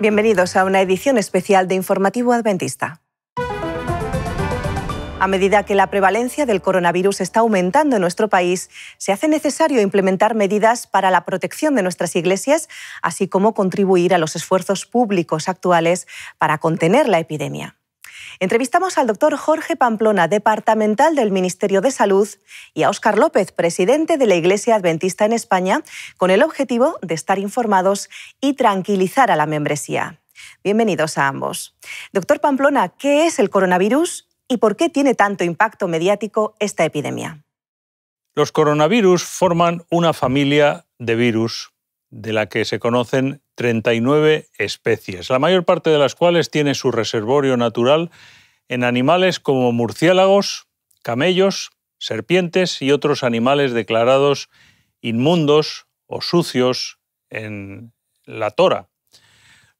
Bienvenidos a una edición especial de Informativo Adventista. A medida que la prevalencia del coronavirus está aumentando en nuestro país, se hace necesario implementar medidas para la protección de nuestras iglesias, así como contribuir a los esfuerzos públicos actuales para contener la epidemia. Entrevistamos al doctor Jorge Pamplona, departamental del Ministerio de Salud, y a Óscar López, presidente de la Iglesia Adventista en España, con el objetivo de estar informados y tranquilizar a la membresía. Bienvenidos a ambos. Doctor Pamplona, ¿qué es el coronavirus y por qué tiene tanto impacto mediático esta epidemia? Los coronavirus forman una familia de virus de la que se conocen 39 especies, la mayor parte de las cuales tiene su reservorio natural en animales como murciélagos, camellos, serpientes y otros animales declarados inmundos o sucios en la tora.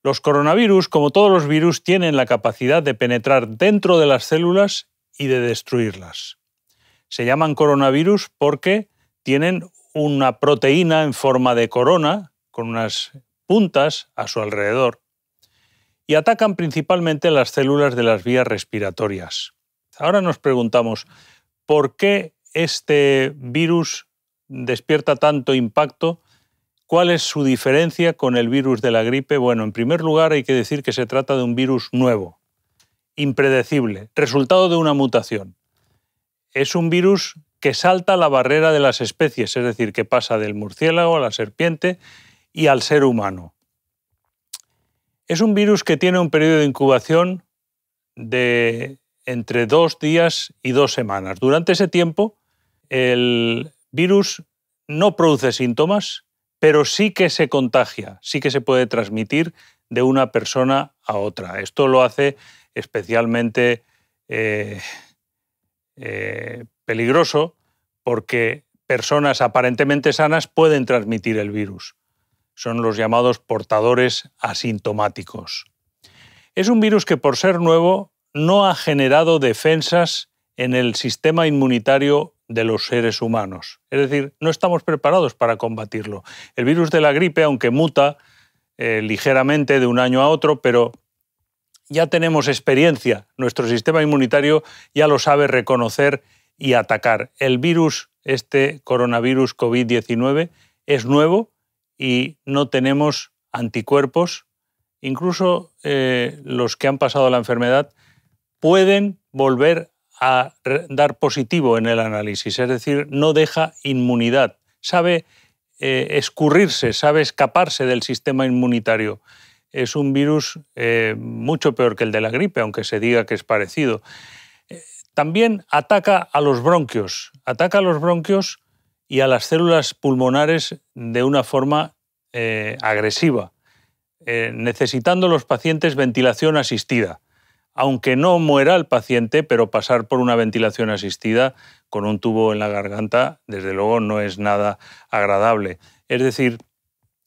Los coronavirus, como todos los virus, tienen la capacidad de penetrar dentro de las células y de destruirlas. Se llaman coronavirus porque tienen una proteína en forma de corona, con unas puntas a su alrededor, y atacan principalmente las células de las vías respiratorias. Ahora nos preguntamos, ¿por qué este virus despierta tanto impacto? ¿Cuál es su diferencia con el virus de la gripe? Bueno, en primer lugar hay que decir que se trata de un virus nuevo, impredecible, resultado de una mutación. Es un virus que salta la barrera de las especies, es decir, que pasa del murciélago a la serpiente y al ser humano. Es un virus que tiene un periodo de incubación de entre dos días y dos semanas. Durante ese tiempo, el virus no produce síntomas, pero sí que se contagia, sí que se puede transmitir de una persona a otra. Esto lo hace especialmente eh, eh, peligroso porque personas aparentemente sanas pueden transmitir el virus son los llamados portadores asintomáticos. Es un virus que por ser nuevo no ha generado defensas en el sistema inmunitario de los seres humanos. Es decir, no estamos preparados para combatirlo. El virus de la gripe, aunque muta eh, ligeramente de un año a otro, pero ya tenemos experiencia, nuestro sistema inmunitario ya lo sabe reconocer y atacar. El virus, este coronavirus COVID-19, es nuevo, y no tenemos anticuerpos, incluso eh, los que han pasado la enfermedad pueden volver a dar positivo en el análisis, es decir, no deja inmunidad, sabe eh, escurrirse, sabe escaparse del sistema inmunitario. Es un virus eh, mucho peor que el de la gripe, aunque se diga que es parecido. también ataca a los bronquios, ataca a los bronquios y a las células pulmonares de una forma eh, agresiva, eh, necesitando los pacientes ventilación asistida. Aunque no muera el paciente, pero pasar por una ventilación asistida con un tubo en la garganta, desde luego no es nada agradable. Es decir,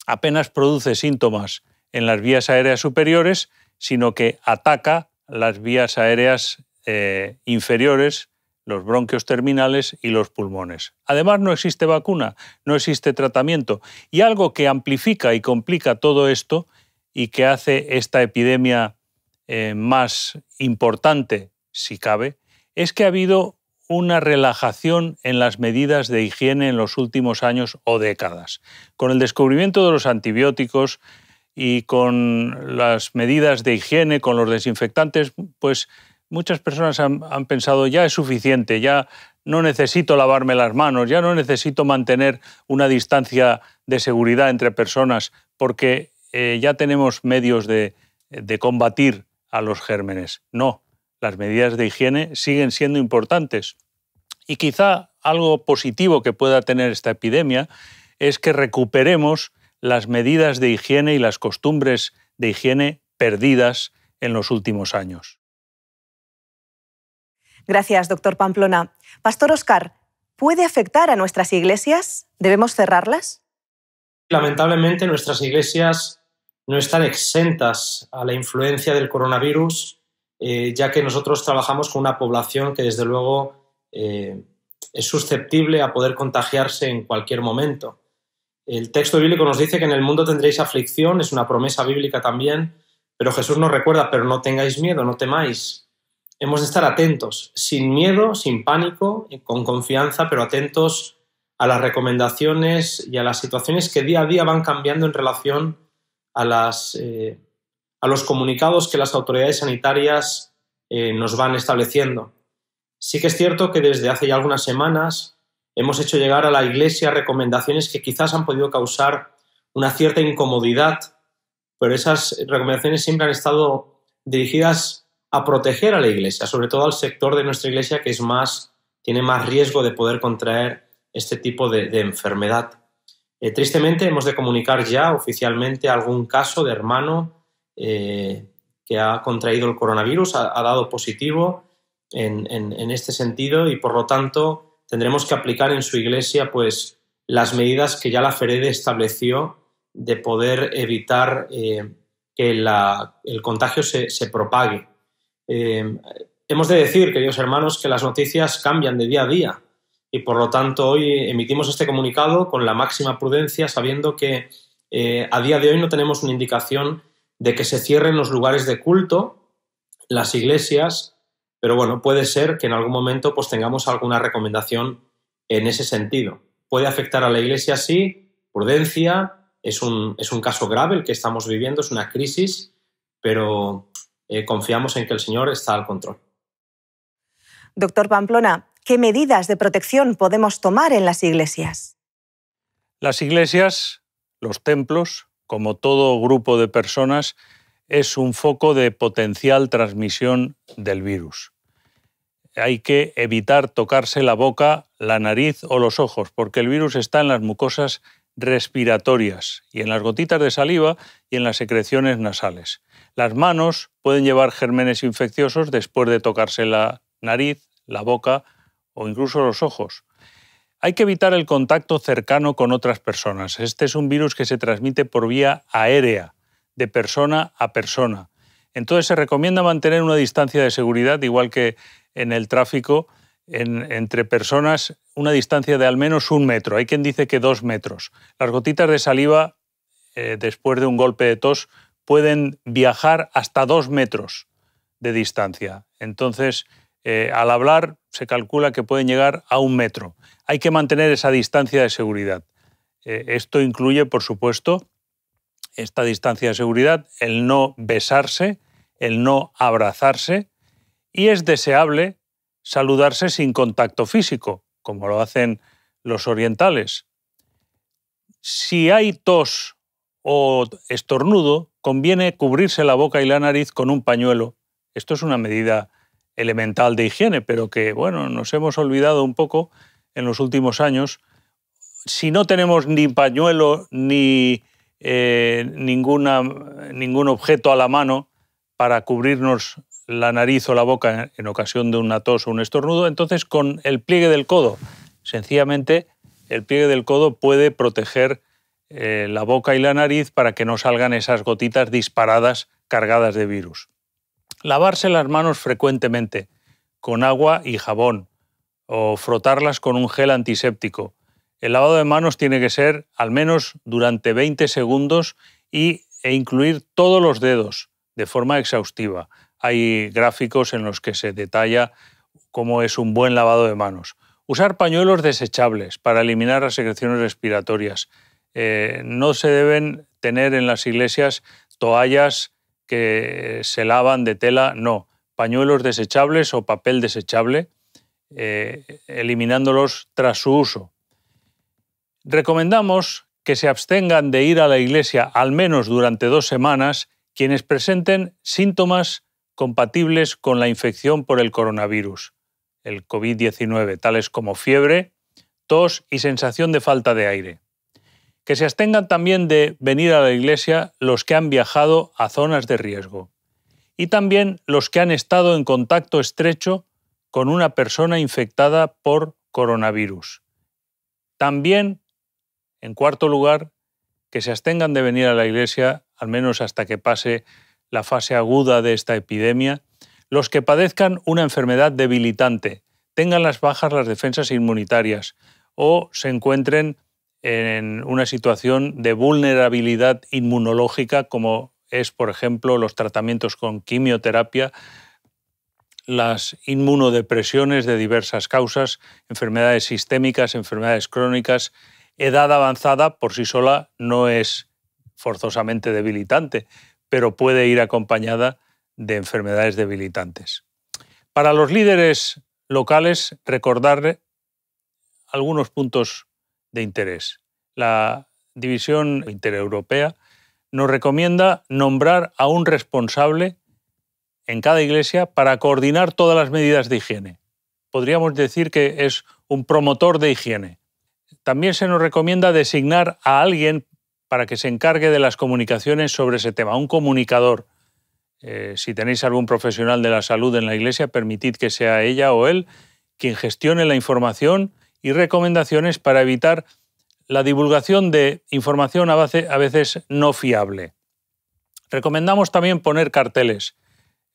apenas produce síntomas en las vías aéreas superiores, sino que ataca las vías aéreas eh, inferiores, los bronquios terminales y los pulmones. Además, no existe vacuna, no existe tratamiento. Y algo que amplifica y complica todo esto y que hace esta epidemia eh, más importante, si cabe, es que ha habido una relajación en las medidas de higiene en los últimos años o décadas. Con el descubrimiento de los antibióticos y con las medidas de higiene, con los desinfectantes, pues muchas personas han, pensado, ya es suficiente, ya no necesito lavarme las manos, ya no necesito mantener una distancia de seguridad entre personas, porque eh, ya tenemos medios de combatir a los gérmenes. No, las medidas de higiene siguen siendo importantes. Y quizá algo positivo que pueda tener esta epidemia es que recuperemos las medidas de higiene y las costumbres de higiene perdidas en los últimos años. Gracias, doctor Pamplona. Pastor Oscar, ¿puede afectar a nuestras iglesias? ¿Debemos cerrarlas? Lamentablemente nuestras iglesias no están exentas a la influencia del coronavirus, eh, ya que nosotros trabajamos con una población que desde luego eh, es susceptible a poder contagiarse en cualquier momento. El texto bíblico nos dice que en el mundo tendréis aflicción, es una promesa bíblica también, pero Jesús nos recuerda, pero no tengáis miedo, no temáis, hemos de estar atentos, sin miedo, sin pánico, eh, con confianza, pero atentos a las recomendaciones y a las situaciones que día a día van cambiando en relación a, eh, los comunicados que las autoridades sanitarias eh, nos van estableciendo. Sí que es cierto que desde hace ya algunas semanas hemos hecho llegar a la Iglesia recomendaciones que quizás han podido causar una cierta incomodidad, pero esas recomendaciones siempre han estado dirigidas a proteger a la iglesia, sobre todo al sector de nuestra iglesia que es más, tiene más riesgo de poder contraer este tipo de, enfermedad. Eh, tristemente hemos de comunicar ya oficialmente algún caso de hermano eh, que ha contraído el coronavirus, ha, dado positivo en, este sentido y por lo tanto tendremos que aplicar en su iglesia pues las medidas que ya la FEREDE estableció de poder evitar eh, que el contagio se propague. Eh, hemos de decir, queridos hermanos, que las noticias cambian de día a día y por lo tanto hoy emitimos este comunicado con la máxima prudencia, sabiendo que eh, a día de hoy no tenemos una indicación de que se cierren los lugares de culto, las iglesias, pero bueno, puede ser que en algún momento pues tengamos alguna recomendación en ese sentido. Puede afectar a la iglesia, sí, prudencia, es es un caso grave el que estamos viviendo, es una crisis, pero eh, confiamos en que el Señor está al control. Doctor Pamplona, ¿qué medidas de protección podemos tomar en las iglesias? Las iglesias, los templos, como todo grupo de personas, es un foco de potencial transmisión del virus. Hay que evitar tocarse la boca, la nariz o los ojos, porque el virus está en las mucosas respiratorias y en las gotitas de saliva y en las secreciones nasales. Las manos pueden llevar gérmenes infecciosos después de tocarse la nariz, la boca o incluso los ojos. Hay que evitar el contacto cercano con otras personas. Este es un virus que se transmite por vía aérea, de persona a persona. Entonces se recomienda mantener una distancia de seguridad, igual que en el tráfico, entre personas una distancia de al menos un metro. Hay quien dice que dos metros. Las gotitas de saliva, eh, después de un golpe de tos, pueden viajar hasta dos metros de distancia. Entonces, eh, al hablar, se calcula que pueden llegar a un metro. Hay que mantener esa distancia de seguridad. Eh, esto incluye, por supuesto, esta distancia de seguridad, el no besarse, el no abrazarse, y es deseable saludarse sin contacto físico, como lo hacen los orientales. Si hay tos o estornudo, conviene cubrirse la boca y la nariz con un pañuelo. Esto es una medida elemental de higiene, pero que, bueno, nos hemos olvidado un poco en los últimos años. Si no tenemos ni pañuelo ni eh, ninguna, ningún objeto a la mano para cubrirnos la nariz o la boca en ocasión de una tos o un estornudo, entonces con el pliegue del codo, sencillamente el pliegue del codo puede proteger eh, la boca y la nariz para que no salgan esas gotitas disparadas cargadas de virus. Lavarse las manos frecuentemente con agua y jabón o frotarlas con un gel antiséptico. El lavado de manos tiene que ser al menos durante 20 segundos y, e incluir todos los dedos de forma exhaustiva hay gráficos en los que se detalla cómo es un buen lavado de manos. Usar pañuelos desechables para eliminar las secreciones respiratorias. Eh, no se deben tener en las iglesias toallas que se lavan de tela, no. Pañuelos desechables o papel desechable, eh, eliminándolos tras su uso. Recomendamos que se abstengan de ir a la iglesia al menos durante dos semanas quienes presenten síntomas compatibles con la infección por el coronavirus, el COVID-19, tales como fiebre, tos y sensación de falta de aire. Que se abstengan también de venir a la iglesia los que han viajado a zonas de riesgo y también los que han estado en contacto estrecho con una persona infectada por coronavirus. También, en cuarto lugar, que se abstengan de venir a la iglesia al menos hasta que pase la fase aguda de esta epidemia, los que padezcan una enfermedad debilitante, tengan las bajas las defensas inmunitarias o se encuentren en una situación de vulnerabilidad inmunológica como es, por ejemplo, los tratamientos con quimioterapia, las inmunodepresiones de diversas causas, enfermedades sistémicas, enfermedades crónicas. Edad avanzada por sí sola no es forzosamente debilitante, pero puede ir acompañada de enfermedades debilitantes. Para los líderes locales, recordar algunos puntos de interés. La División Intereuropea nos recomienda nombrar a un responsable en cada iglesia para coordinar todas las medidas de higiene. Podríamos decir que es un promotor de higiene. También se nos recomienda designar a alguien para que se encargue de las comunicaciones sobre ese tema. Un comunicador. Eh, si tenéis algún profesional de la salud en la iglesia, permitid que sea ella o él quien gestione la información y recomendaciones para evitar la divulgación de información a, veces no fiable. Recomendamos también poner carteles,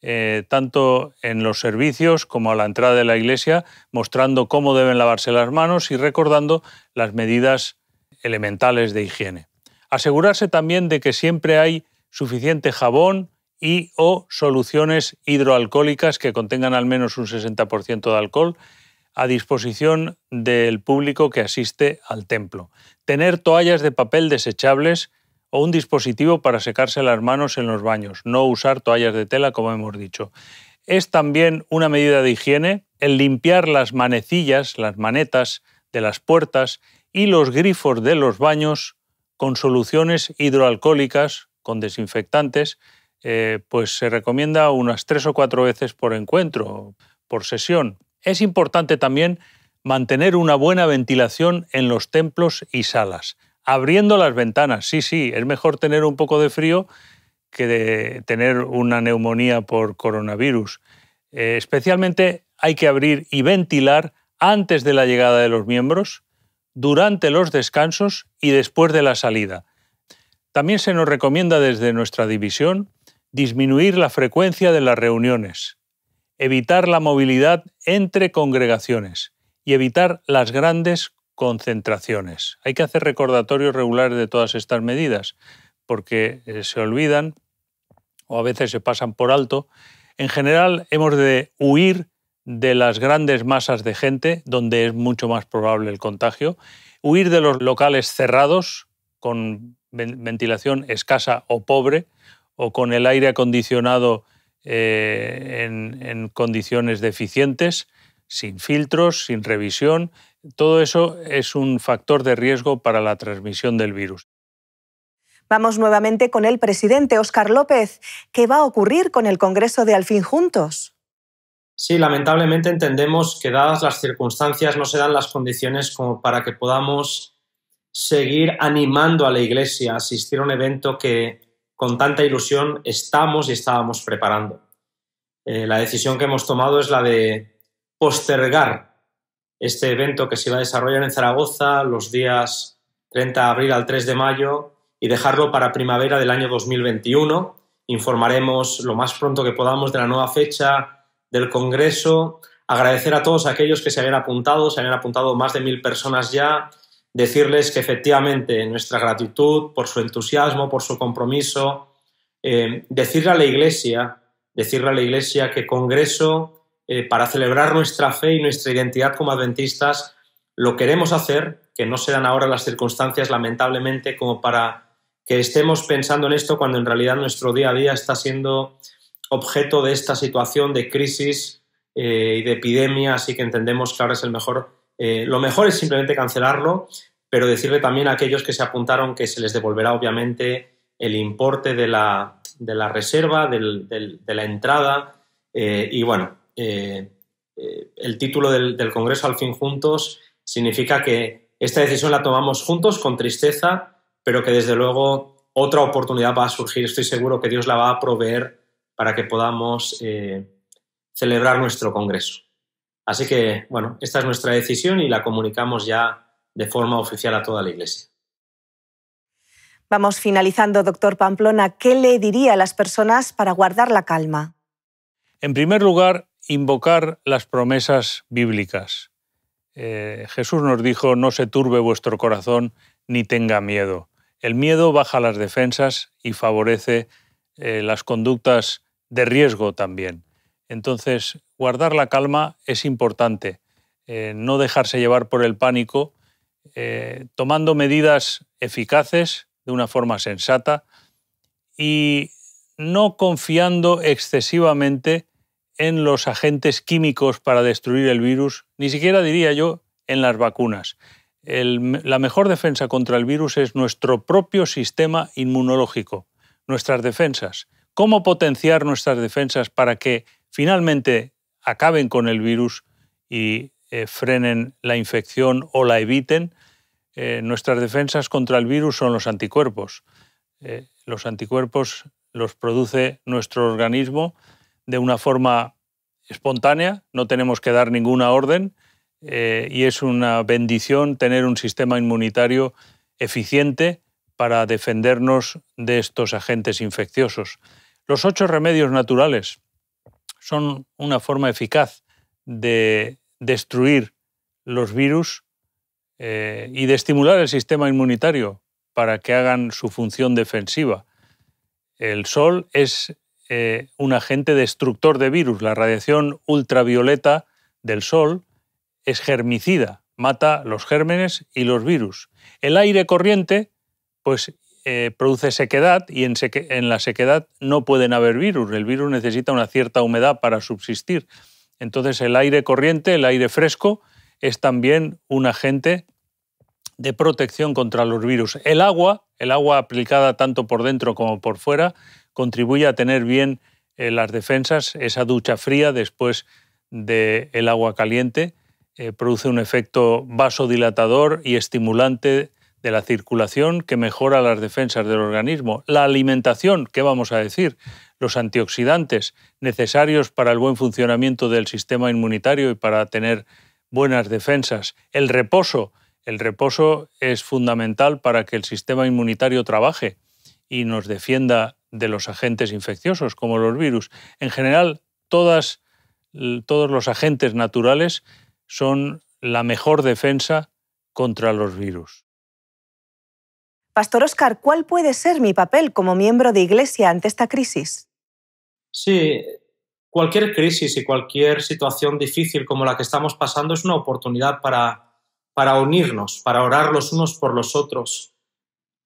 eh, tanto en los servicios como a la entrada de la iglesia, mostrando cómo deben lavarse las manos y recordando las medidas elementales de higiene. Asegurarse también de que siempre hay suficiente jabón y o soluciones hidroalcohólicas que contengan al menos un 60% de alcohol a disposición del público que asiste al templo. Tener toallas de papel desechables o un dispositivo para secarse las manos en los baños. No usar toallas de tela, como hemos dicho. Es también una medida de higiene el limpiar las manecillas, las manetas de las puertas y los grifos de los baños con soluciones hidroalcohólicas, con desinfectantes, eh, pues se recomienda unas tres o cuatro veces por encuentro, por sesión. Es importante también mantener una buena ventilación en los templos y salas, abriendo las ventanas. Sí, sí, es mejor tener un poco de frío que tener una neumonía por coronavirus. Eh, especialmente hay que abrir y ventilar antes de la llegada de los miembros, durante los descansos y después de la salida. También se nos recomienda desde nuestra división disminuir la frecuencia de las reuniones, evitar la movilidad entre congregaciones y evitar las grandes concentraciones. Hay que hacer recordatorios regulares de todas estas medidas porque eh, se olvidan o a veces se pasan por alto. En general hemos de huir de las grandes masas de gente, donde es mucho más probable el contagio, huir de los locales cerrados, con ventilación escasa o pobre, o con el aire acondicionado eh, en, condiciones deficientes, sin filtros, sin revisión. Todo eso es un factor de riesgo para la transmisión del virus. Vamos nuevamente con el presidente Óscar López. ¿Qué va a ocurrir con el Congreso de Alfín Juntos? Sí, lamentablemente entendemos que dadas las circunstancias no se dan las condiciones como para que podamos seguir animando a la Iglesia a asistir a un evento que con tanta ilusión estamos y estábamos preparando. Eh, la decisión que hemos tomado es la de postergar este evento que se iba a desarrollar en Zaragoza los días 30 de abril al 3 de mayo y dejarlo para primavera del año 2021. Informaremos lo más pronto que podamos de la nueva fecha del Congreso, agradecer a todos aquellos que se habían apuntado, se habían apuntado más de mil personas ya, decirles que efectivamente nuestra gratitud por su entusiasmo, por su compromiso, eh, decirle a la Iglesia, decirle a la Iglesia que Congreso, eh, para celebrar nuestra fe y nuestra identidad como adventistas, lo queremos hacer, que no sean ahora las circunstancias lamentablemente como para que estemos pensando en esto cuando en realidad nuestro día a día está siendo objeto de esta situación de crisis eh, y de epidemia, así que entendemos que ahora es el mejor. Eh, lo mejor es simplemente cancelarlo, pero decirle también a aquellos que se apuntaron que se les devolverá obviamente el importe de la, de la reserva, del, de la entrada. Eh, y bueno, el título del, del Congreso al fin juntos significa que esta decisión la tomamos juntos con tristeza, pero que desde luego otra oportunidad va a surgir. Estoy seguro que Dios la va a proveer para que podamos eh, celebrar nuestro Congreso. Así que, bueno, esta es nuestra decisión y la comunicamos ya de forma oficial a toda la Iglesia. Vamos finalizando, doctor Pamplona. ¿Qué le diría a las personas para guardar la calma? En primer lugar, invocar las promesas bíblicas. Eh, Jesús nos dijo, no se turbe vuestro corazón ni tenga miedo. El miedo baja las defensas y favorece eh, las conductas de riesgo también. Entonces, guardar la calma es importante, eh, no dejarse llevar por el pánico, eh, tomando medidas eficaces de una forma sensata y no confiando excesivamente en los agentes químicos para destruir el virus, ni siquiera diría yo en las vacunas. la mejor defensa contra el virus es nuestro propio sistema inmunológico, nuestras defensas cómo potenciar nuestras defensas para que finalmente acaben con el virus y eh, frenen la infección o la eviten. Eh, nuestras defensas contra el virus son los anticuerpos. Eh, los anticuerpos los produce nuestro organismo de una forma espontánea, no tenemos que dar ninguna orden y es una bendición tener un sistema inmunitario eficiente para defendernos de estos agentes infecciosos. Los ocho remedios naturales son una forma eficaz de destruir los virus eh, y de estimular el sistema inmunitario para que hagan su función defensiva. El sol es eh, un agente destructor de virus. La radiación ultravioleta del sol es germicida, mata los gérmenes y los virus. El aire corriente, pues eh, produce sequedad y en, la sequedad no pueden haber virus. El virus necesita una cierta humedad para subsistir. Entonces el aire corriente, el aire fresco, es también un agente de protección contra los virus. El agua, el agua aplicada tanto por dentro como por fuera, contribuye a tener bien eh, las defensas. Esa ducha fría después del agua caliente eh, produce un efecto vasodilatador y estimulante de la circulación que mejora las defensas del organismo, la alimentación, ¿qué vamos a decir? Los antioxidantes necesarios para el buen funcionamiento del sistema inmunitario y para tener buenas defensas, el reposo, el reposo es fundamental para que el sistema inmunitario trabaje y nos defienda de los agentes infecciosos como los virus. En general, todas, todos los agentes naturales son la mejor defensa contra los virus. Pastor Oscar, ¿cuál puede ser mi papel como miembro de Iglesia ante esta crisis? Sí, cualquier crisis y cualquier situación difícil como la que estamos pasando es una oportunidad para, unirnos, para orar los unos por los otros.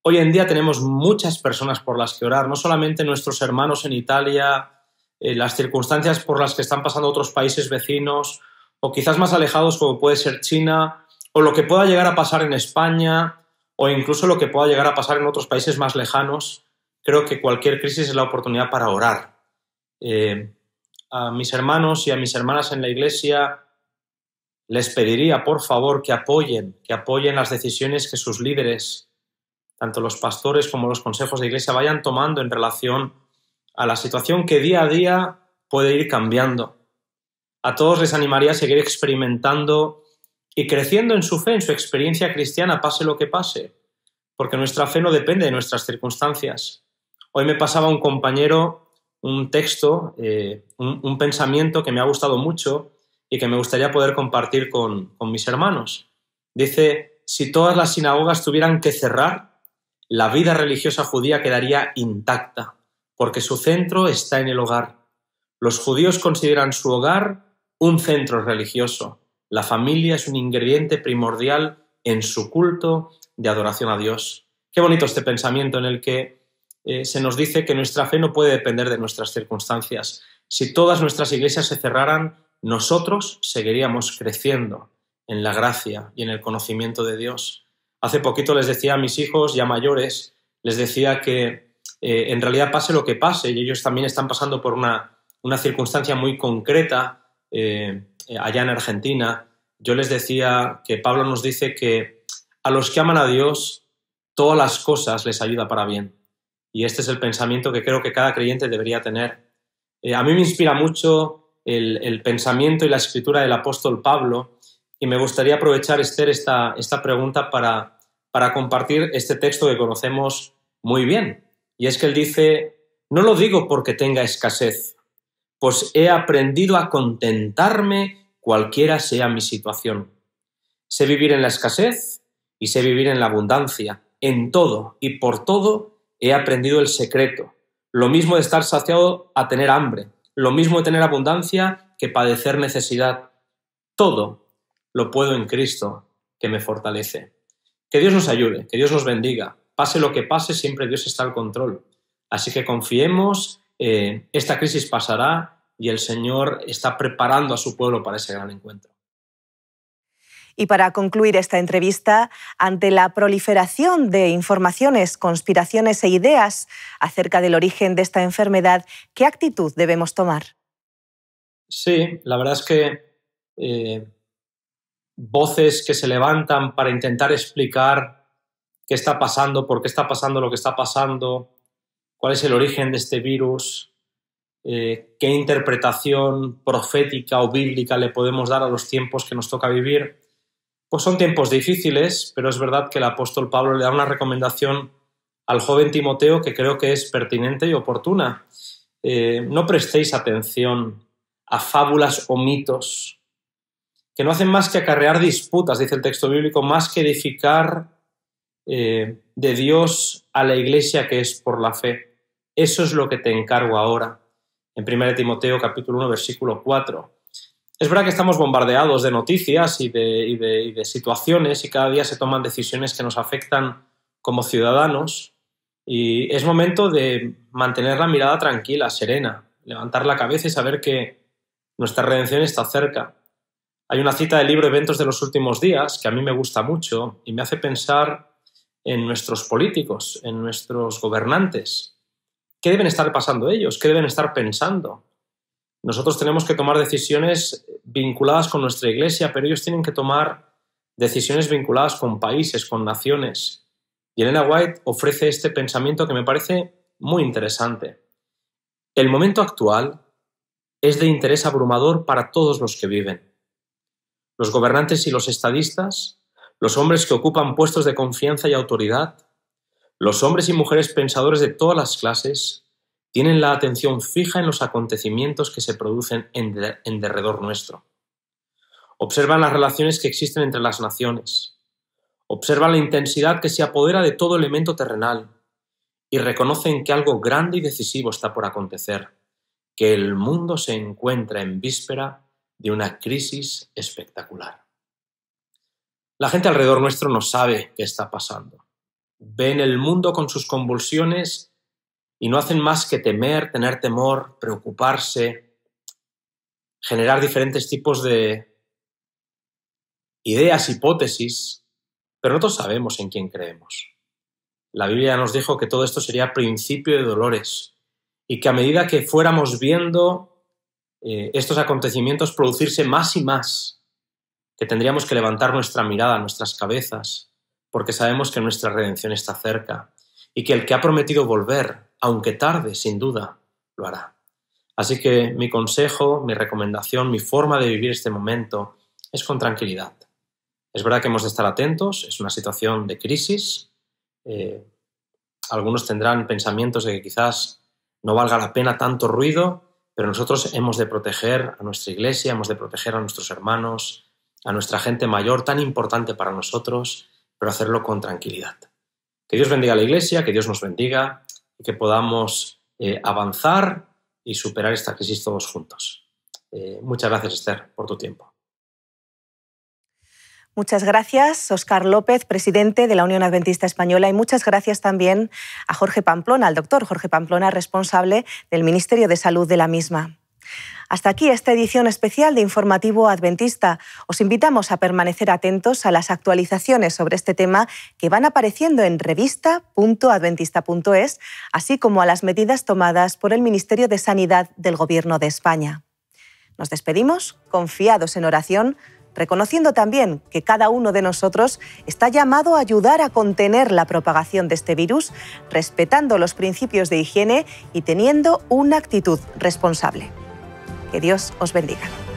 Hoy en día tenemos muchas personas por las que orar, no solamente nuestros hermanos en Italia, eh, las circunstancias por las que están pasando otros países vecinos o quizás más alejados como puede ser China o lo que pueda llegar a pasar en España o incluso lo que pueda llegar a pasar en otros países más lejanos, creo que cualquier crisis es la oportunidad para orar. Eh, a mis hermanos y a mis hermanas en la iglesia les pediría, por favor, que apoyen, que apoyen las decisiones que sus líderes, tanto los pastores como los consejos de iglesia, vayan tomando en relación a la situación que día a día puede ir cambiando. A todos les animaría a seguir experimentando y creciendo en su fe, en su experiencia cristiana, pase lo que pase, porque nuestra fe no depende de nuestras circunstancias. Hoy me pasaba un compañero un texto, eh, un, pensamiento que me ha gustado mucho y que me gustaría poder compartir con, con mis hermanos. Dice, si todas las sinagogas tuvieran que cerrar, la vida religiosa judía quedaría intacta, porque su centro está en el hogar. Los judíos consideran su hogar un centro religioso la familia es un ingrediente primordial en su culto de adoración a Dios. Qué bonito este pensamiento en el que eh, se nos dice que nuestra fe no puede depender de nuestras circunstancias. Si todas nuestras iglesias se cerraran, nosotros seguiríamos creciendo en la gracia y en el conocimiento de Dios. Hace poquito les decía a mis hijos ya mayores, les decía que eh, en realidad pase lo que pase, y ellos también están pasando por una, circunstancia muy concreta, eh, eh, allá en Argentina, yo les decía que Pablo nos dice que a los que aman a Dios, todas las cosas les ayuda para bien. Y este es el pensamiento que creo que cada creyente debería tener. Eh, a mí me inspira mucho el, pensamiento y la escritura del apóstol Pablo y me gustaría aprovechar, Esther, esta, esta pregunta para, para compartir este texto que conocemos muy bien. Y es que él dice, no lo digo porque tenga escasez, pues he aprendido a contentarme cualquiera sea mi situación. Sé vivir en la escasez y sé vivir en la abundancia. En todo y por todo he aprendido el secreto. Lo mismo de estar saciado a tener hambre, lo mismo de tener abundancia que padecer necesidad. Todo lo puedo en Cristo que me fortalece. Que Dios nos ayude, que Dios nos bendiga. Pase lo que pase, siempre Dios está al control. Así que confiemos, eh, esta crisis pasará y el Señor está preparando a su pueblo para ese gran encuentro. Y para concluir esta entrevista, ante la proliferación de informaciones, conspiraciones e ideas acerca del origen de esta enfermedad, ¿qué actitud debemos tomar? Sí, la verdad es que eh, voces que se levantan para intentar explicar qué está pasando, por qué está pasando lo que está pasando, cuál es el origen de este virus, eh, qué interpretación profética o bíblica le podemos dar a los tiempos que nos toca vivir. Pues son tiempos difíciles, pero es verdad que el apóstol Pablo le da una recomendación al joven Timoteo que creo que es pertinente y oportuna. Eh, no prestéis atención a fábulas o mitos que no hacen más que acarrear disputas, dice el texto bíblico, más que edificar eh, de Dios a la iglesia que es por la fe. Eso es lo que te encargo ahora en 1 Timoteo capítulo 1, versículo 4. Es verdad que estamos bombardeados de noticias y de, y de, situaciones y cada día se toman decisiones que nos afectan como ciudadanos y es momento de mantener la mirada tranquila, serena, levantar la cabeza y saber que nuestra redención está cerca. Hay una cita del libro Eventos de los Últimos Días que a mí me gusta mucho y me hace pensar en nuestros políticos, en nuestros gobernantes, ¿Qué deben estar pasando ellos? ¿Qué deben estar pensando? Nosotros tenemos que tomar decisiones vinculadas con nuestra iglesia, pero ellos tienen que tomar decisiones vinculadas con países, con naciones. Y Elena White ofrece este pensamiento que me parece muy interesante. El momento actual es de interés abrumador para todos los que viven. Los gobernantes y los estadistas, los hombres que ocupan puestos de confianza y autoridad, los hombres y mujeres pensadores de todas las clases tienen la atención fija en los acontecimientos que se producen en, derredor nuestro. Observan las relaciones que existen entre las naciones. Observan la intensidad que se apodera de todo elemento terrenal y reconocen que algo grande y decisivo está por acontecer, que el mundo se encuentra en víspera de una crisis espectacular. La gente alrededor nuestro no sabe qué está pasando ven el mundo con sus convulsiones y no hacen más que temer, tener temor, preocuparse, generar diferentes tipos de ideas, hipótesis, pero nosotros sabemos en quién creemos. La Biblia nos dijo que todo esto sería principio de dolores y que a medida que fuéramos viendo eh, estos acontecimientos producirse más y más, que tendríamos que levantar nuestra mirada, nuestras cabezas, porque sabemos que nuestra redención está cerca y que el que ha prometido volver, aunque tarde, sin duda, lo hará. Así que mi consejo, mi recomendación, mi forma de vivir este momento es con tranquilidad. Es verdad que hemos de estar atentos, es una situación de crisis. Eh, algunos tendrán pensamientos de que quizás no valga la pena tanto ruido, pero nosotros hemos de proteger a nuestra iglesia, hemos de proteger a nuestros hermanos, a nuestra gente mayor, tan importante para nosotros, hacerlo con tranquilidad. Que Dios bendiga a la Iglesia, que Dios nos bendiga y que podamos eh, avanzar y superar esta crisis todos juntos. Eh, muchas gracias, Esther, por tu tiempo. Muchas gracias, Oscar López, presidente de la Unión Adventista Española, y muchas gracias también a Jorge Pamplona, al doctor Jorge Pamplona, responsable del Ministerio de Salud de la misma. Hasta aquí esta edición especial de Informativo Adventista. Os invitamos a permanecer atentos a las actualizaciones sobre este tema que van apareciendo en revista.adventista.es, así como a las medidas tomadas por el Ministerio de Sanidad del Gobierno de España. Nos despedimos confiados en oración, reconociendo también que cada uno de nosotros está llamado a ayudar a contener la propagación de este virus, respetando los principios de higiene y teniendo una actitud responsable. Que Dios os bendiga.